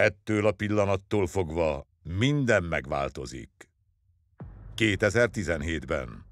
Ettől a pillanattól fogva minden megváltozik. 2017-ben